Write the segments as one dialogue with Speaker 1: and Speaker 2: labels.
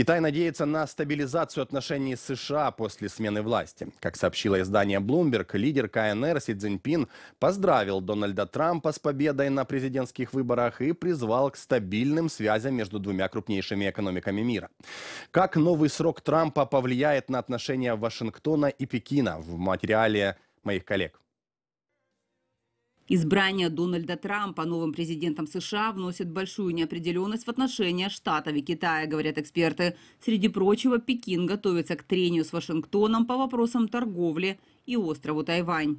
Speaker 1: Китай надеется на стабилизацию отношений с США после смены власти. Как сообщило издание Bloomberg, лидер КНР Си Цзиньпин поздравил Дональда Трампа с победой на президентских выборах и призвал к стабильным связям между двумя крупнейшими экономиками мира. Как новый срок Трампа повлияет на отношения Вашингтона и Пекина в материале моих коллег?
Speaker 2: Избрание Дональда Трампа новым президентом США вносит большую неопределенность в отношения Штатов и Китая, говорят эксперты. Среди прочего, Пекин готовится к трению с Вашингтоном по вопросам торговли и острову Тайвань.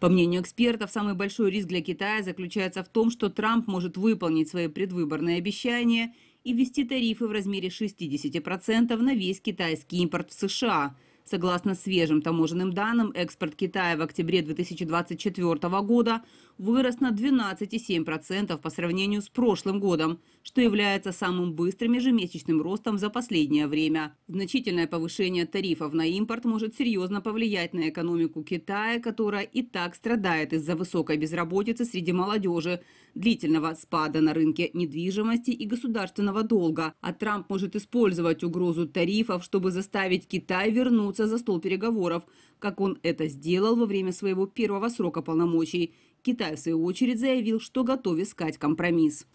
Speaker 2: По мнению экспертов, самый большой риск для Китая заключается в том, что Трамп может выполнить свои предвыборные обещания и ввести тарифы в размере 60% на весь китайский импорт в США – Согласно свежим таможенным данным, экспорт Китая в октябре 2024 года вырос на 12,7% по сравнению с прошлым годом, что является самым быстрым ежемесячным ростом за последнее время. Значительное повышение тарифов на импорт может серьезно повлиять на экономику Китая, которая и так страдает из-за высокой безработицы среди молодежи, длительного спада на рынке недвижимости и государственного долга. А Трамп может использовать угрозу тарифов, чтобы заставить Китай вернуться вернуться за стол переговоров, как он это сделал во время своего первого срока полномочий Китай, в свою очередь, заявил, что готов искать компромисс.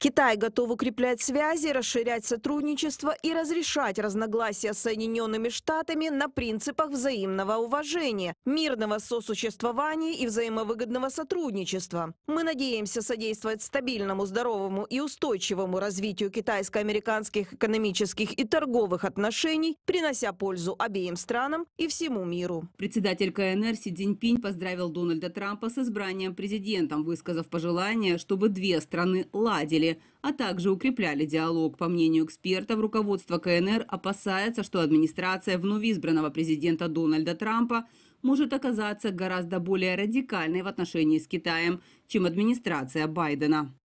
Speaker 2: Китай готов укреплять
Speaker 3: связи, расширять сотрудничество и разрешать разногласия с Соединенными Штатами на принципах взаимного уважения, мирного сосуществования и взаимовыгодного сотрудничества. Мы надеемся содействовать стабильному, здоровому и устойчивому развитию китайско-американских экономических и торговых отношений, принося пользу обеим странам
Speaker 2: и всему миру. Председатель КНР Си Цзиньпинь поздравил Дональда Трампа с избранием президентом, высказав пожелание, чтобы две страны ладили, а также укрепляли диалог. По мнению экспертов, руководство КНР опасается, что администрация вновь избранного президента Дональда Трампа может оказаться гораздо более радикальной в отношении с Китаем, чем администрация Байдена.